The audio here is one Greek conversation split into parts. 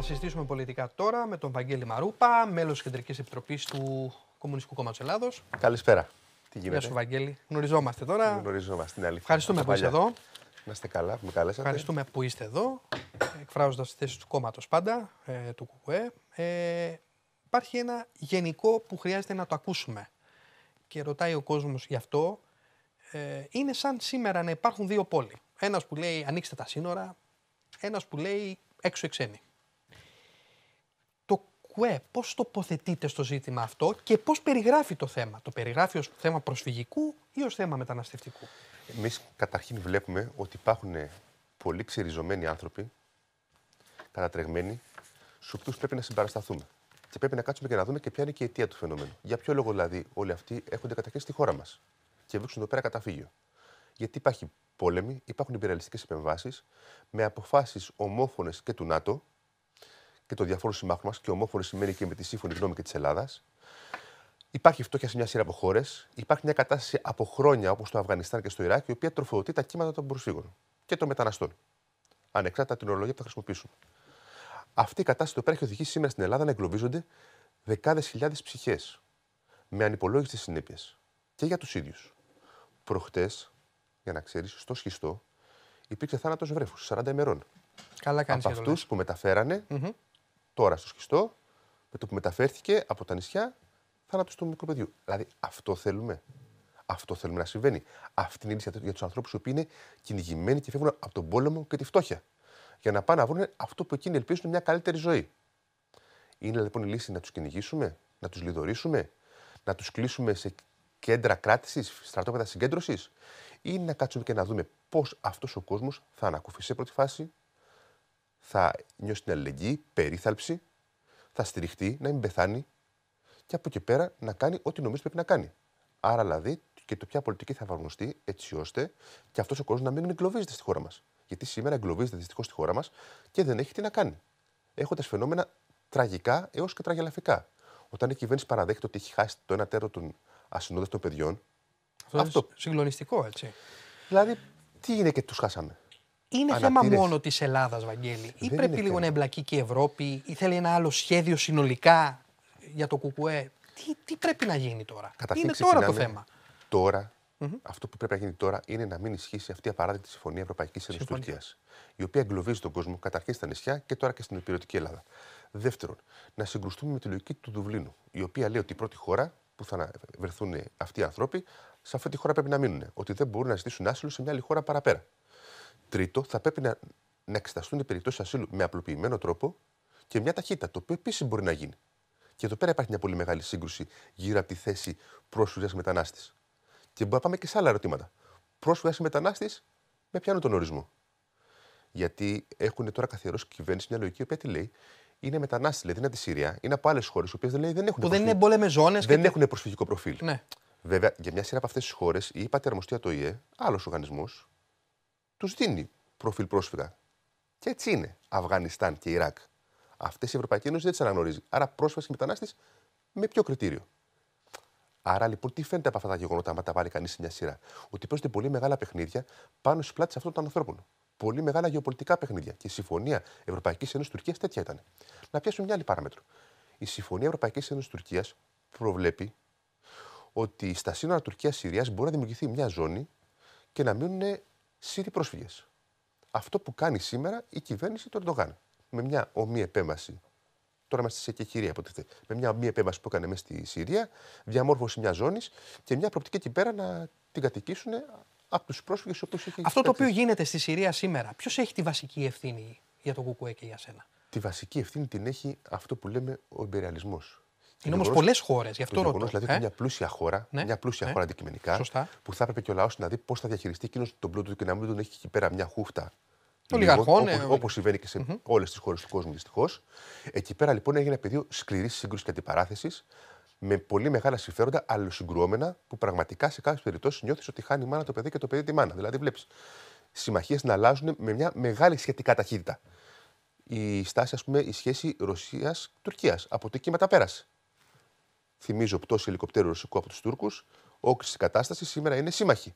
Θα συζητήσουμε πολιτικά τώρα με τον Βαγγέλη Μαρούπα, μέλος της Κεντρικής Επιτροπής του Κομμουνιστικού Κόμματος Ελλάδος. Καλησπέρα. Τι γίνεται. Γεια σου, Βαγγέλη. Γνωριζόμαστε τώρα. Γνωριζόμαστε, την αλήθεια. Ευχαριστούμε που είστε εδώ. Να είστε καλά, που με καλέσατε. Ευχαριστούμε που είστε εδώ, εκφράζοντας τι θέσει του κόμματος πάντα, ε, του ΚΚΕ. Ε, υπάρχει ένα γενικό που χρειάζεται να το ακούσουμε. Και ρωτάει ο κόσμος γι' αυτό. Ε, είναι σαν σήμερα να υπάρχουν δύο πόλοι. Ένας που λέει ανοίξτε τα σύνορα, ένας που λέει έξω οι Πώ πώς τοποθετείται στο ζήτημα αυτό και πώς περιγράφει το θέμα. Το περιγράφει ως θέμα προσφυγικού ή ως θέμα μεταναστευτικού. Εμείς καταρχήν βλέπουμε ότι υπάρχουν πολύ ξεριζωμένοι άνθρωποι, κατατρεγμένοι, στους οποίους πρέπει να συμπαρασταθούμε. Και πρέπει να κάτσουμε και να δούμε και ποια είναι και η αιτία του φαινομένου. Για ποιο λόγο δηλαδή όλοι αυτοί έρχονται καταρχήν στη χώρα μας και βρίσκουν εδώ πέρα καταφύγιο. Γιατί υπάρχει πόλεμη, υπάρχουν υπεραλιστικές επεμβάσεις με αποφάσεις ομόφωνες και του ΝΑΤΟ, και των διαφόρων συμμάχων μας και ομόφωνη σημαίνει και με τη σύμφωνη γνώμη και της Ελλάδας. Υπάρχει φτώχεια σε μια σειρά από χώρες. Υπάρχει μια κατάσταση από χρόνια όπως στο Αφγανιστάν και στο Ιράκ, η οποία τροφοδοτεί τα κύματα των προσφύγων και των μεταναστών. Ανεξάρτητα την ορολογία που θα χρησιμοποιήσουν. Αυτή η κατάσταση που έχει οδηγήσει σήμερα στην Ελλάδα να εγκλωβίζονται δεκάδες χιλιάδες ψυχές με ανυπολόγιστες συνέπειες και για τους ίδιους. Προχτές, για να ξέρεις, στο σχιστό υπήρξε θάνατος βρέφους 40 ημερών. Καλά κάνεις. Από αυτούς που μεταφερανε τώρα στο σχιστό, με το που μεταφέρθηκε από τα νησιά, θάνατος του μικρού παιδιού. Δηλαδή, αυτό θέλουμε. Αυτό θέλουμε να συμβαίνει. Αυτή είναι η λύση για τους ανθρώπους που είναι κυνηγημένοι και φεύγουν από τον πόλεμο και τη φτώχεια. Για να πάνε να βρουν αυτό που εκείνοι ελπίζουν μια καλύτερη ζωή. Είναι λοιπόν η λύση να τους κυνηγήσουμε, να τους λιδωρήσουμε, να τους κλείσουμε σε κέντρα κράτησης, στρατόπεδα συγκέντρωσης, ή να κάτσουμε και να δούμε πώς αυτός ο κόσμος θα ανακουφίσει σε πρώτη φάση, θα νιώσει την αλληλεγγύη, περίθαλψη, θα στηριχτεί, να μην πεθάνει και από εκεί πέρα να κάνει ό,τι νομίζεις πρέπει να κάνει. Άρα δηλαδή και το ποια πολιτική θα εφαρμοστεί έτσι ώστε και αυτός ο κόσμος να μην εγκλωβίζεται στη χώρα μας. Γιατί σήμερα εγκλωβίζεται δυστυχώς στη χώρα μας και δεν έχει τι να κάνει. Έχοντας φαινόμενα τραγικά έως και τραγελαφικά. Όταν η κυβέρνηση παραδέχεται ότι έχει χάσει το ένα τέρο των ασυνόδευτων παιδιών. Αυτό, συγκλονιστικό, έτσι. Δηλαδή, τι είναι και τους χάσαμε. Είναι θέμα μόνο της Ελλάδας, Βαγγέλη. Ή πρέπει λίγο να εμπλακεί και η Ευρώπη, ή θέλει ένα άλλο σχέδιο συνολικά για το ΚΚΕ. Τι, τι πρέπει να γίνει τώρα. Καταρχήν είναι τώρα το θέμα. αυτό που πρέπει να γίνει τώρα είναι να μην ισχύσει αυτή η απαράδεκτη συμφωνία Ευρωπαϊκής Ένωσης Τουρκίας. Η οποία εγκλωβίζει τον κόσμο καταρχήν στα νησιά και τώρα και στην υπηρετική Ελλάδα. Δεύτερον, να συγκρουστούμε με τη λογική του Δουβλίνου, η οποία λέει ότι η πρώτη χώρα που θα βρεθούν αυτοί οι άνθρωποι, σε αυτή τη χώρα πρέπει να μείνουν. Ότι δεν μπορούν να ζητήσουν άσυλο σε μια άλλη χώρα παραπέρα. Τρίτο, θα πρέπει να, να εξεταστούν οι περιπτώσεις ασύλου με απλοποιημένο τρόπο και μια ταχύτητα, το οποίο επίσης μπορεί να γίνει. Και εδώ πέρα υπάρχει μια πολύ μεγάλη σύγκρουση γύρω από τη θέση πρόσφυγας μετανάστης. Και μπορούμε να πάμε και σε άλλα ερωτήματα. Πρόσφυγας μετανάστης, με πιάνουν τον ορισμό. Γιατί έχουν τώρα καθιερώσει κυβέρνηση μια λογική τι λέει είναι μετανάστη, δηλαδή είναι από τη Συρία, είναι από άλλες χώρες, οι οποίες δεν έχουν. που δεν είναι ζώνες. Δεν και... έχουν προσφυγικό προφίλ. Ναι. Βέβαια, για μια σειρά από αυτές τις χώρες, η υπατερμοστία το ΙΕ, άλλος οργανισμός, τους δίνει προφίλ πρόσφυγα. Και έτσι είναι Αφγανιστάν και Ιράκ. Αυτές η Ευρωπαϊκή Ένωση δεν τις αναγνωρίζει. Άρα πρόσφαση και μετανάστες με ποιο κριτήριο. Άρα λοιπόν, τι φαίνεται από αυτά τα γεγονότα, άμα τα βάλει κανείς σε μια σειρά. Ότι παίζονται πολύ μεγάλα παιχνίδια πάνω στις πλάτες αυτών των ανθρώπων. Πολύ μεγάλα γεωπολιτικά παιχνίδια. Και η συμφωνία Ευρωπαϊκής Ένωσης Τουρκίας τέτοια ήταν. Να πιάσουμε μια άλλη παράμετρο. Η συμφωνία Ευρωπαϊκής Ένωσης Τουρκίας προβλέπει ότι στα σύνορα Τουρκία-Συρία μπορεί να δημιουργηθεί μια ζώνη και να μείνουν Σύριοι πρόσφυγες. Αυτό που κάνει σήμερα η κυβέρνηση του Ερντογάν. Με μια ομή επέμβαση. Τώρα είμαστε σε κεχηρία αποτελείται. Με μια ομή επέμβαση που έκανε μέσα στη Συρία, διαμόρφωση μιας ζώνης και μια προοπτική εκεί πέρα να την κατοικήσουν από τους πρόσφυγες έχει Αυτό το οποίο γίνεται στη Συρία σήμερα, ποιος έχει τη βασική ευθύνη για τον Κουκουέ και για σένα. Τη βασική ευθύνη την έχει αυτό που λέμε ο εμπεριαλισμός. Είναι όμως πολλές χώρες. Γι' αυτό ρωτώ. Δηλαδή, ε. είναι μια πλούσια χώρα, ναι. μια πλούσια ναι. χώρα αντικειμενικά, Σωστά. που θα έπρεπε και ο λαός να δει πώς θα διαχειριστεί εκείνος τον πλούτο του και να μην τον έχει εκεί πέρα μια χούφτα. Ολιγαρχών. Ναι, Όπω συμβαίνει και σε mm-hmm. όλες τις χώρες του κόσμου, δυστυχώς. Εκεί πέρα λοιπόν έγινε ένα πεδίο σκληρής σύγκρουσης και αντιπαράθεσης με πολύ μεγάλα συμφέροντα αλληλοσυγκρουόμενα που πραγματικά σε κάποιες περιπτώσεις νιώθεις ότι χάνει η μάνα το παιδί και το παιδί τη μάνα. Δηλαδή βλέπεις συμμαχίες να αλλάζουν με μια μεγάλη σχετικά ταχύτητα. Η στάση, ας πούμε, η σχέση Ρωσία-Τουρκία από το εκεί μετά πέρασε. Θυμίζω πτώση ελικοπτέρου ρωσικού από τους Τούρκους. Όκριση κατάστασης σήμερα είναι σύμμαχοι.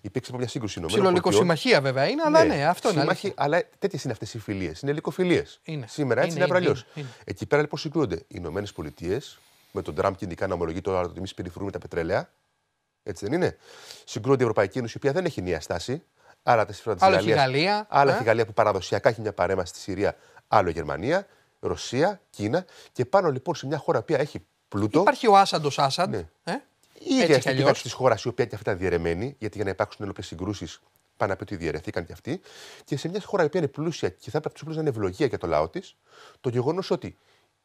Υπήρξε μια σύγκρουση Συλλογικό συμμαχία, βέβαια είναι, αλλά ναι, ναι αυτό είναι. Σύμμαχοι, αλλά τέτοιες είναι αυτές οι φιλίες. Είναι ελικοφιλίε. Σήμερα έτσι είναι, είναι, Εκεί πέρα λοιπόν συγκρούνται οι Ηνωμένες Πολιτείες με τον Τραμπ ειδικά να ομολογεί τώρα ότι εμείς περιφρούμε τα πετρέλαια. Έτσι δεν είναι. Συγκρούνται η Ευρωπαϊκή Ένωση, η οποία δεν έχει νέα στάση. Άλλα τα συμφέροντα της Γαλλία. Άλλα ε? Γαλλία που παραδοσιακά έχει μια παρέμβαση στη Συρία, άλλο Γερμανία, Ρωσία, Κίνα. Και πάνω λοιπόν σε μια χώρα που έχει πλούτο. Υπάρχει ο Άσαντος Άσαντ. Ναι. Ε? Η ιδεαστική της χώρας, η οποία και αυτή ήταν διαιρεμένη, γιατί για να υπάρξουν ολόκληρες συγκρούσεις πάνε από ότι διαιρεθήκαν και αυτοί. Και σε μια χώρα η οποία είναι πλούσια και θα έπρεπε να είναι ευλογία για το λαό της, το γεγονός ότι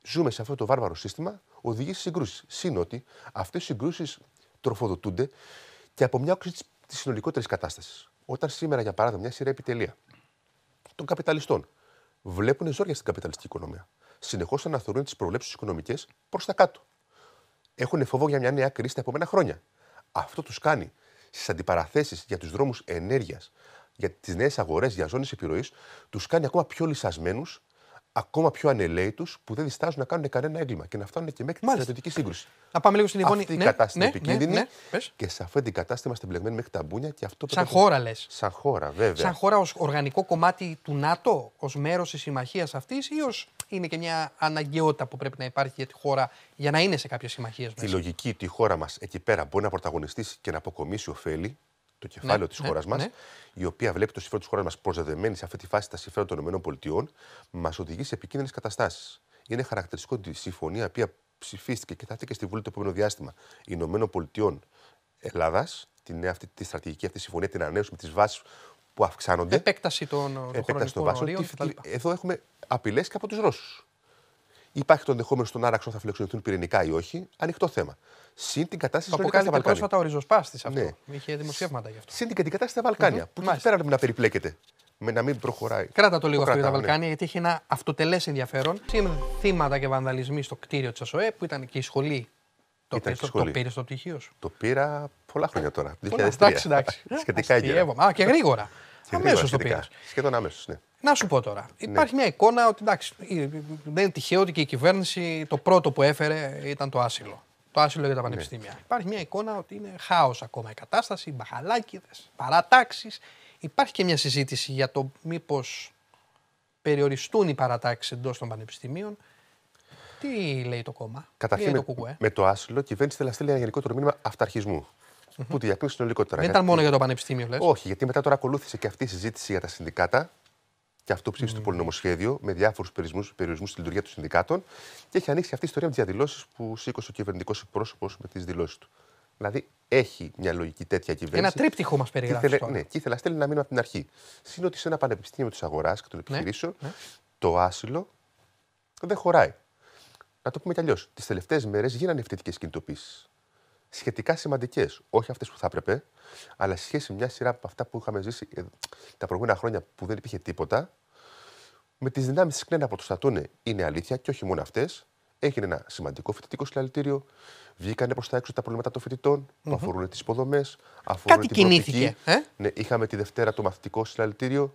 ζούμε σε αυτό το βάρβαρο σύστημα οδηγεί σε συγκρούσεις. Συν ότι αυτές οι συγκρούσεις τροφοδοτούνται και από μια όξυνση τη συνολικότερης κατάστασης. Όταν σήμερα, για παράδειγμα, μια σειρά επιτελεία των καπιταλιστών βλέπουν ζόρια στην καπιταλιστική οικονομία. Συνεχώς αναθεωρούν τις προβλέψεις οικονομικές προς τα κάτω έχουν φόβο για μια νέα κρίση τα επόμενα χρόνια. Αυτό τους κάνει στις αντιπαραθέσεις για τους δρόμους ενέργειας, για τις νέες αγορές, για ζώνες επιρροής, τους κάνει ακόμα πιο λυσασμένου ακόμα πιο ανελαίτου που δεν διστάζουν να κάνουν κανένα έγκλημα και να φτάνουν και μέχρι τη στρατιωτική σύγκρουση. Να πάμε λίγο στην επόμενη Αυτή ναι, η κατάσταση είναι ναι, επικίνδυνη ναι, ναι, και σε αυτή την κατάσταση είμαστε μπλεγμένοι μέχρι τα μπούνια και αυτό Σαν χώρα λες. Σαν χώρα, βέβαια. Σαν χώρα ως οργανικό κομμάτι του ΝΑΤΟ, ως μέρος της συμμαχίας αυτής ή ως είναι και μια αναγκαιότητα που πρέπει να υπάρχει για τη χώρα για να είναι σε κάποιε συμμαχίε μέσα. Η λογική ότι η χώρα μας εκεί πέρα μπορεί να πρωταγωνιστήσει και να αποκομίσει ωφέλη το κεφάλαιο ναι, της ναι, χώρας μας, ναι. η οποία βλέπει το συμφέρον της χώρας μας προσδεδεμένη σε αυτή τη φάση τα συμφέροντα των ΗΠΑ, μας οδηγεί σε επικίνδυνες καταστάσεις. Είναι χαρακτηριστικό ότι η συμφωνία η οποία ψηφίστηκε και θα έρθει και στη Βουλή το επόμενο διάστημα ΗΠΑ Ελλάδας, την, αυτή, τη στρατηγική αυτή συμφωνία, την ανανέωση με τις βάσεις που αυξάνονται. Επέκταση των, επέκταση των, Εδώ έχουμε απειλές και από τους Ρώσους. Υπάρχει το ενδεχόμενο στον Άραξο θα φιλοξενηθούν πυρηνικά ή όχι. Ανοιχτό θέμα. Συν την κατάσταση στο Βαλκάνια. Αποκάλυψε πρόσφατα ο ριζοσπάστης αυτό. Ναι. Είχε δημοσιεύματα γι' αυτό. Συν την κατάσταση στα βαλκανια Που εκεί πέρα να περιπλέκεται. Με να μην προχωράει. Κράτα το λίγο αυτό για τα ναι. Βαλκάνια, ναι. γιατί έχει ένα αυτοτελές ενδιαφέρον. Συν θύματα και βανδαλισμοί στο κτίριο της ΑΣΟΕ, που ήταν και η σχολή το, το, πήρε στο πτυχίο Το πήρα πολλά χρόνια τώρα. Εντάξει, εντάξει. Σχετικά Ας, και γρήγορα. Αμέσως το πήρα. Σχεδόν αμέσως, ναι. Να σου πω τώρα. Ναι. Υπάρχει μια εικόνα ότι εντάξει, δεν είναι τυχαίο ότι και η κυβέρνηση το πρώτο που έφερε ήταν το άσυλο. Το άσυλο για τα ναι. πανεπιστήμια. Υπάρχει μια εικόνα ότι είναι χάος ακόμα η κατάσταση, μπαχαλάκιδες, παρατάξεις. Υπάρχει και μια συζήτηση για το μήπως περιοριστούν οι παρατάξεις εντός των πανεπιστημίων. Τι λέει το κόμμα, Καταρχήν το με, κουκουέ. με το άσυλο, η κυβέρνηση θέλει να στείλει ένα γενικότερο μήνυμα Που τη διακρίνει Δεν ήταν μόνο για το πανεπιστήμιο, Όχι, γιατί μετά τώρα ακολούθησε και αυτή η συζήτηση για τα συνδικάτα και αυτό ψήφισε mm. το πολυνομοσχέδιο με διάφορους περιορισμούς στη λειτουργία των συνδικάτων. Και έχει ανοίξει αυτή η ιστορία με τις διαδηλώσεις που σήκωσε ο κυβερνητικός εκπρόσωπος με τις δηλώσεις του. Δηλαδή έχει μια λογική τέτοια κυβέρνηση. Ένα τρίπτυχο μας περιγράφει. Και ναι, και ήθελα να στέλνει ένα μήνυμα από την αρχή. Συν ότι σε ένα πανεπιστήμιο της αγοράς και των ναι, επιχειρήσεων ναι. το άσυλο δεν χωράει. Να το πούμε κι αλλιώς. Τις τελευταίες μέρες γίνανε ευθετικέ κινητοποίησεις σχετικά σημαντικές. Όχι αυτές που θα έπρεπε, αλλά σε σχέση με μια σειρά από αυτά που είχαμε ζήσει ε, τα προηγούμενα χρόνια που δεν υπήρχε τίποτα, με τις δυνάμεις της που το στατούνε είναι αλήθεια και όχι μόνο αυτές. Έγινε ένα σημαντικό φοιτητικό συλλαλητήριο. Βγήκανε προς τα έξω τα προβλήματα των φοιτητων mm-hmm. που αφορούν τις υποδομές, Κάτι την κινήθηκε. Ε? Ναι, είχαμε τη Δευτέρα το μαθητικό συλλαλητήριο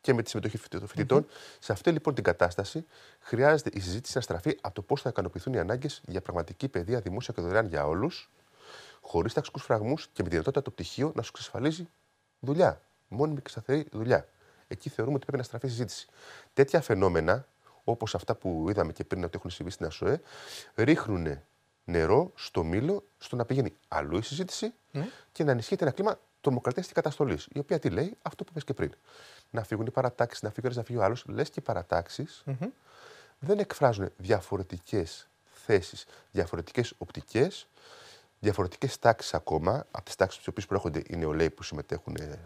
και με τη συμμετοχή των φοιτητων mm-hmm. Σε αυτή λοιπόν την κατάσταση χρειάζεται η συζήτηση να στραφεί από το πώς θα ικανοποιηθούν οι ανάγκες για πραγματική παιδεία δημόσια και δωρεάν για όλους χωρίς ταξικούς φραγμούς και με τη δυνατότητα το πτυχίο να σου εξασφαλίζει δουλειά. Μόνιμη και σταθερή δουλειά. Εκεί θεωρούμε ότι πρέπει να στραφεί η συζήτηση. Τέτοια φαινόμενα, όπως αυτά που είδαμε και πριν ότι έχουν συμβεί στην ΑΣΟΕ, ρίχνουν νερό στο μήλο στο να πηγαίνει αλλού η συζήτηση ναι. και να ενισχύεται ένα κλίμα τρομοκρατίας και καταστολής. Η οποία τι λέει, αυτό που είπες και πριν. Να φύγουν οι παρατάξεις, να φύγει να φύγει ο άλλος. Λες και οι παραταξει δεν εκφράζουν διαφορετικές θέσεις, διαφορετικές οπτικές διαφορετικές τάξεις ακόμα από τις τάξεις τις οποίες προέρχονται οι νεολαίοι που συμμετέχουν ε,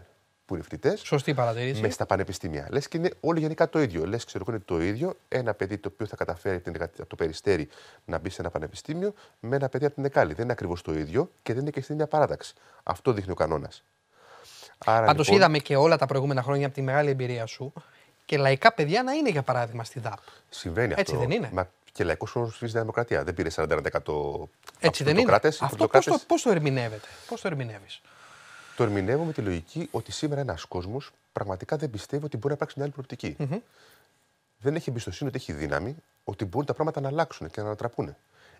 που είναι φοιτητές. Σωστή παρατήρηση. Με στα πανεπιστήμια. Λες και είναι όλοι γενικά το ίδιο. Λες, ξέρω εγώ, είναι το ίδιο. Ένα παιδί το οποίο θα καταφέρει από το περιστέρι να μπει σε ένα πανεπιστήμιο με ένα παιδί από την Εκάλη. Δεν είναι ακριβώς το ίδιο και δεν είναι και στην ίδια παράταξη. Αυτό δείχνει ο κανόνας. Άρα, Πάντως λοιπόν... είδαμε και όλα τα προηγούμενα χρόνια από τη μεγάλη εμπειρία σου και λαϊκά παιδιά να είναι για παράδειγμα στη ΔΑΠ. Συμβαίνει αυτό. Έτσι δεν είναι. Μα και λαϊκός όρος τη Δημοκρατία. Δεν πήρε 40% Έτσι δεν είναι. Αυτό πώς το, πώς το ερμηνεύετε, πώς το ερμηνεύεις. Το ερμηνεύω με τη λογική ότι σήμερα ένας κόσμος πραγματικά δεν πιστεύει ότι μπορεί να υπάρξει μια άλλη Δεν έχει εμπιστοσύνη ότι έχει δύναμη, ότι μπορούν τα πράγματα να αλλάξουν και να ανατραπούν.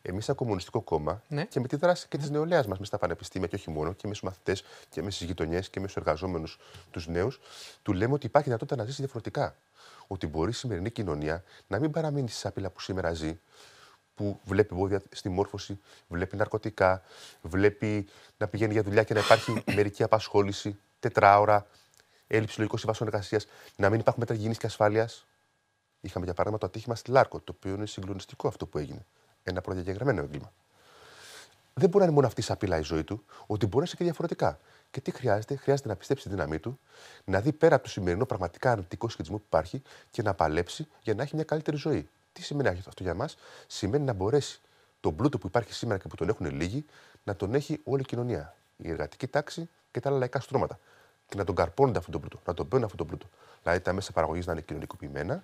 Εμείς, σαν Κομμουνιστικό Κόμμα, ναι. και με τη δράση και της νεολαίας μας, μες στα πανεπιστήμια και όχι μόνο, και με στους μαθητές και με τι γειτονιές και με στους εργαζόμενους τους νέους, του λέμε ότι υπάρχει δυνατότητα να ζήσει διαφορετικά. Ότι μπορεί η σημερινή κοινωνία να μην παραμείνει στις άπειλα που σήμερα ζει, που βλέπει εμπόδια στη μόρφωση, βλέπει ναρκωτικά, βλέπει να πηγαίνει για δουλειά και να υπάρχει μερική απασχόληση, τετράωρα, έλλειψη λογικών συμβάσεων εργασίας, να μην υπάρχουν μέτρα και ασφάλειας. Είχαμε για παράδειγμα το ατύχημα στη Λάρκο, το οποίο είναι συγκλονιστικό αυτό που έγινε ένα προδιαγεγραμμένο έγκλημα. Δεν μπορεί να είναι μόνο αυτή η σαπίλα η ζωή του, ότι μπορεί να είσαι και διαφορετικά. Και τι χρειάζεται, χρειάζεται να πιστέψει τη δύναμή του, να δει πέρα από το σημερινό πραγματικά αρνητικό σχετισμό που υπάρχει και να παλέψει για να έχει μια καλύτερη ζωή. Τι σημαίνει αυτό για μας, Σημαίνει να μπορέσει τον πλούτο που υπάρχει σήμερα και που τον έχουν λίγοι να τον έχει όλη η κοινωνία. Η εργατική τάξη και τα άλλα λαϊκά στρώματα. Και να τον καρπώνονται αυτόν τον πλούτο, να τον παίρνουν αυτόν τον πλούτο. Δηλαδή τα μέσα παραγωγής να είναι κοινωνικοποιημένα,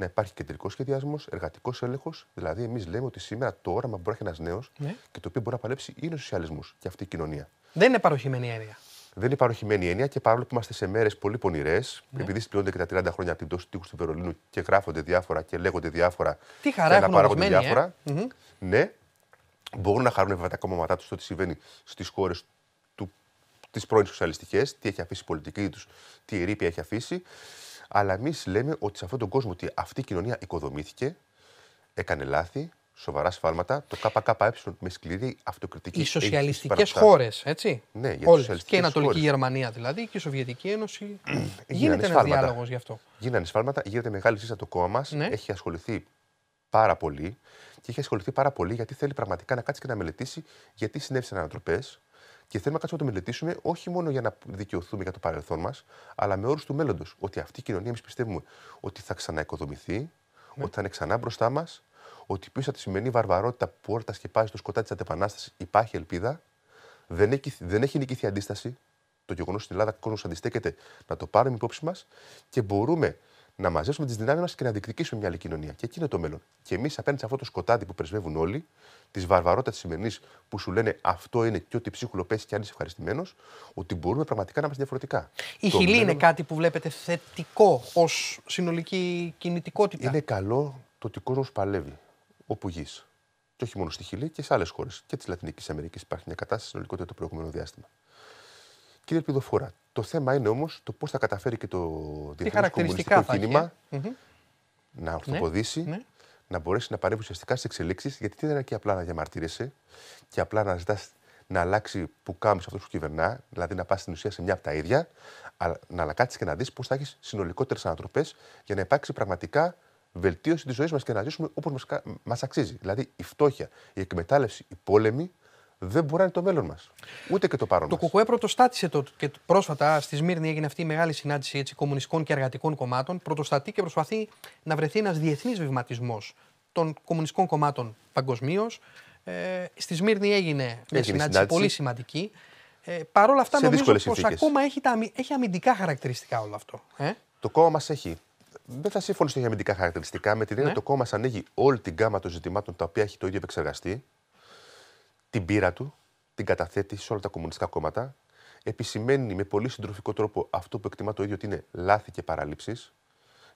να υπάρχει κεντρικό σχεδιασμός, εργατικός έλεγχος. Δηλαδή, εμείς λέμε ότι σήμερα το όραμα που μπορεί έχει ένας νέος ναι. και το οποίο μπορεί να παλέψει είναι ο σοσιαλισμός και αυτή η κοινωνία. Δεν είναι παροχημένη έννοια. Δεν είναι παροχημένη έννοια και παρόλο που είμαστε σε μέρες πολύ πονηρές, ναι. επειδή συμπληρώνονται και τα 30 χρόνια από την πτώση του τείχου του Βερολίνου και γράφονται διάφορα και λέγονται διάφορα. Τι χαρά και έχουν ε. διάφορα. Ναι, μπορούν να χαρούν βέβαια τα κόμματά τους το τι συμβαίνει στις χώρες τις πρώην σοσιαλιστικές, τι έχει αφήσει η πολιτική τους, τι ερήπια έχει αφήσει. Αλλά εμείς λέμε ότι σε αυτόν τον κόσμο ότι αυτή η κοινωνία οικοδομήθηκε, έκανε λάθη, σοβαρά σφάλματα. Το ΚΚΕ με σκληρή αυτοκριτική. Οι σοσιαλιστικέ χώρες, έτσι. Ναι, για Όλες. Και η Ανατολική Γερμανία δηλαδή και η Σοβιετική Ένωση. γίνεται ένας διάλογος γι' αυτό. Γίνανε σφάλματα, γίνεται μεγάλη ζήτηση το κόμμα μας. Ναι. Έχει ασχοληθεί πάρα πολύ. Και έχει ασχοληθεί πάρα πολύ γιατί θέλει πραγματικά να κάτσει και να μελετήσει γιατί συνέβησαν ανατροπές. Και θέλουμε να κάτσουμε να το μελετήσουμε όχι μόνο για να δικαιωθούμε για το παρελθόν μας, αλλά με όρους του μέλλοντος. Ότι αυτή η κοινωνία, εμείς πιστεύουμε ότι θα ξαναοικοδομηθεί, ναι. ότι θα είναι ξανά μπροστά μας, ότι πίσω από τη σημερινή βαρβαρότητα που όλα τα σκεπάζει το σκοτάδι της αντεπανάστασης υπάρχει ελπίδα. Δεν έχει, δεν έχει νικηθεί αντίσταση. Το γεγονός ότι η Ελλάδα κόσμος αντιστέκεται να το πάρουμε υπόψη μας και μπορούμε να μαζέψουμε τις δυνάμεις μας και να διεκδικήσουμε μια άλλη κοινωνία. Και εκεί είναι το μέλλον. Και εμείς απέναντι σε αυτό το σκοτάδι που πρεσβεύουν όλοι, της βαρβαρότητας της σημερινής που σου λένε αυτό είναι και ό,τι ψίχουλο πέσει και αν είσαι ευχαριστημένος, ότι μπορούμε πραγματικά να είμαστε διαφορετικά. Η το χιλή είναι κάτι που βλέπετε θετικό ως συνολική κινητικότητα. Είναι καλό το ότι ο κόσμος παλεύει όπου γης. Και όχι μόνο στη Χιλή και σε άλλες χώρες. Και της Λατινικής Αμερικής υπάρχει μια κατάσταση συνολικότητα το προηγούμενο διάστημα. Κύριε Πιδοφόρα, το θέμα είναι όμως το πώς θα καταφέρει και το διεθνέ κομμουνιστικό κίνημα ε? να ναι, ορθοποδήσει, ναι. να μπορέσει να παρέμβει ουσιαστικά στις εξελίξεις. Γιατί δεν είναι και απλά να διαμαρτύρεσαι και απλά να ζητάς να αλλάξει που κάνει αυτός που κυβερνά, δηλαδή να πας στην ουσία σε μια από τα ίδια, αλλά να αλλάξει και να δεις πώς θα έχεις συνολικότερες ανατροπές για να υπάρξει πραγματικά βελτίωση της ζωής μας και να ζήσουμε όπως μας αξίζει. Δηλαδή η φτώχεια, η εκμετάλλευση, η πόλεμη δεν μπορεί να είναι το μέλλον μας. Ούτε και το παρόν. Το ΚΚΕ πρωτοστάτησε το, και πρόσφατα στη Σμύρνη έγινε αυτή η μεγάλη συνάντηση έτσι, κομμουνιστικών και εργατικών κομμάτων. Πρωτοστατεί και προσπαθεί να βρεθεί ένας διεθνής βηματισμός των κομμουνιστικών κομμάτων παγκοσμίως. Ε, στη Σμύρνη έγινε μια συνάντηση, συνάντηση, πολύ σημαντική. Ε, Παρ' όλα αυτά, σε νομίζω πω ακόμα έχει, τα, έχει αμυντικά χαρακτηριστικά όλο αυτό. Ε? Το κόμμα μας έχει δεν θα συμφωνήσω για αμυντικά χαρακτηριστικά. Με την έννοια ναι. το κόμμα ανοίγει όλη την γκάμα των ζητημάτων τα οποία έχει το ίδιο επεξεργαστεί την πείρα του, την καταθέτει σε όλα τα κομμουνιστικά κόμματα, επισημαίνει με πολύ συντροφικό τρόπο αυτό που εκτιμά το ίδιο ότι είναι λάθη και παραλήψεις.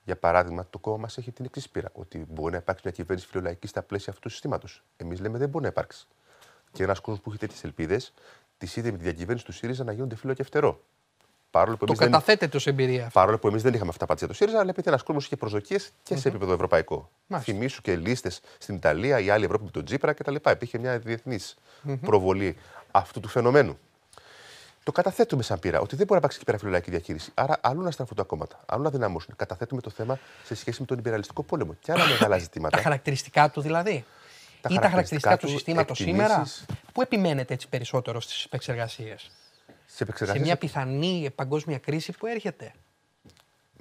Για παράδειγμα, το κόμμα μας έχει την εξής πείρα: Ότι μπορεί να υπάρξει μια κυβέρνηση φιλολαϊκή στα πλαίσια αυτού του συστήματος. Εμείς λέμε δεν μπορεί να υπάρξει. Και ένας κόσμος που έχει τέτοιες ελπίδες, τις είδε με τη διακυβέρνηση του ΣΥΡΙΖΑ να γίνονται φίλο και Παρόλο που το καταθέτεται δεν... ως εμπειρία. Παρόλο που εμείς δεν είχαμε αυτά τα πατσία του ΣΥΡΙΖΑ, αλλά επειδή ένας κόσμος είχε προσδοκίες και mm-hmm. σε επίπεδο ευρωπαϊκό. Μάλιστα. Θυμήσου και λίστες στην Ιταλία, η άλλη Ευρώπη με τον Τζίπρα κτλ. Υπήρχε μια διεθνής mm-hmm. προβολή αυτού του φαινομένου. Το καταθέτουμε σαν πείρα ότι δεν μπορεί να υπάρξει εκεί πέρα φιλολαϊκή διαχείριση. Άρα, αλλού να στραφούν τα κόμματα, άλλο να δυναμώσουν. Καταθέτουμε το θέμα σε σχέση με τον υπεραλιστικό πόλεμο και άλλα μεγάλα ζητήματα. Τα χαρακτηριστικά του δηλαδή. Τα ή τα χαρακτηριστικά του συστήματος σήμερα. Πού επιμένετε έτσι περισσότερο στις επεξεργασίες σε μια πιθανή παγκόσμια κρίση που έρχεται.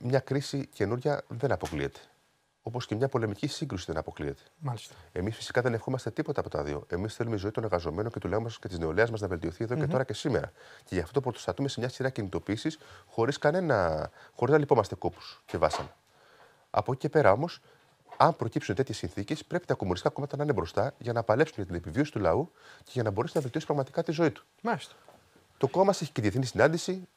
Μια κρίση καινούρια δεν αποκλείεται. Όπως και μια πολεμική σύγκρουση δεν αποκλείεται. Εμείς φυσικά δεν ευχόμαστε τίποτα από τα δύο. Εμείς θέλουμε η ζωή των εργαζομένων και του λαού μας και της νεολαίας μας να βελτιωθεί εδώ mm-hmm. και τώρα και σήμερα. Και γι' αυτό πρωτοστατούμε σε μια σειρά κινητοποίησης χωρίς κανένα... χωρίς να λυπόμαστε κόπους και βάσανα. Από εκεί και πέρα όμως, αν προκύψουν τέτοιες συνθήκες, πρέπει τα κομμουνιστικά κόμματα να είναι μπροστά για να παλέψουν για την επιβίωση του λαού και για να μπορέσει να βελτιώσει πραγματικά τη ζωή του. Μάλιστα. Το κόμμα έχει και διεθνή συνάντηση,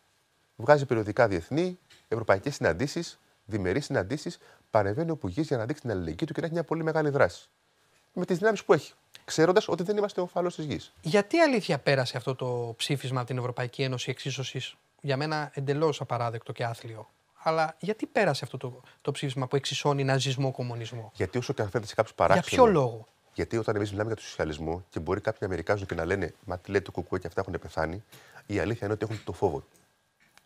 βγάζει περιοδικά διεθνή, ευρωπαϊκές συναντήσεις, διμερείς συναντήσεις, παρεμβαίνει όπου γης για να δείξει την αλληλεγγύη του και να έχει μια πολύ μεγάλη δράση. Με τις δυνάμεις που έχει. Ξέροντας ότι δεν είμαστε ο φαλό της γης. Γιατί αλήθεια πέρασε αυτό το ψήφισμα από την Ευρωπαϊκή Ένωση εξίσωσης, για μένα εντελώς απαράδεκτο και άθλιο. Αλλά γιατί πέρασε αυτό το, το ψήφισμα που εξισώνει ναζισμό-κομμουνισμό. Γιατί όσο και αν σε κάποιους παράξενο. Για ποιο λόγο. Γιατί όταν εμείς μιλάμε για τον σοσιαλισμό και μπορεί κάποιοι να μερικάζουν και να λένε Μα τι λέει το κουκουέ και αυτά έχουν πεθάνει, η αλήθεια είναι ότι έχουν το φόβο.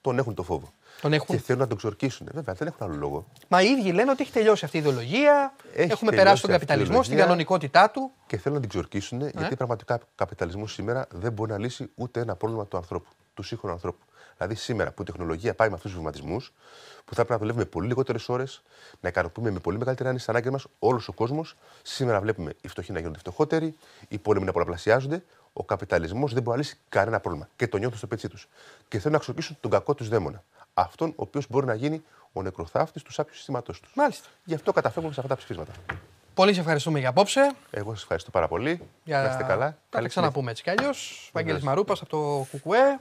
Τον έχουν το φόβο. Τον έχουν. Και θέλουν να τον ξορκίσουν. Ε, βέβαια, δεν έχουν άλλο λόγο. Μα οι ίδιοι λένε ότι έχει τελειώσει αυτή η ιδεολογία. έχουμε περάσει τον καπιταλισμό στην κανονικότητά του. Και θέλουν να την ξορκίσουν ε. γιατί πραγματικά ο καπιταλισμός σήμερα δεν μπορεί να λύσει ούτε ένα πρόβλημα του ανθρώπου του σύγχρονου ανθρώπου. Δηλαδή, σήμερα που η τεχνολογία πάει με αυτούς τους βηματισμούς, που θα πρέπει να δουλεύουμε πολύ λιγότερες ώρες, να ικανοποιούμε με πολύ μεγαλύτερη άνεση ανάγκη μας όλος ο κόσμος. Σήμερα βλέπουμε οι φτωχοί να γίνονται φτωχότεροι, οι πόλεμοι να πολλαπλασιάζονται. Ο καπιταλισμός δεν μπορεί να λύσει κανένα πρόβλημα και το νιώθουν στο πετσί τους. Και θέλουν να αξιοποιήσουν τον κακό τους δαίμονα. Αυτόν ο οποίος μπορεί να γίνει ο νεκροθάφτης του σάπιου συστήματός τους. Μάλιστα. Γι' αυτό καταφεύγουμε σε αυτά τα ψηφίσματα. Πολύ σε ευχαριστούμε για απόψε. Εγώ σας ευχαριστώ πάρα πολύ. Για... Να είστε καλά. Θα τα ξαναπούμε έτσι κι αλλιώς. Βαγγέλης Μαρούπας από το Κουκουέ.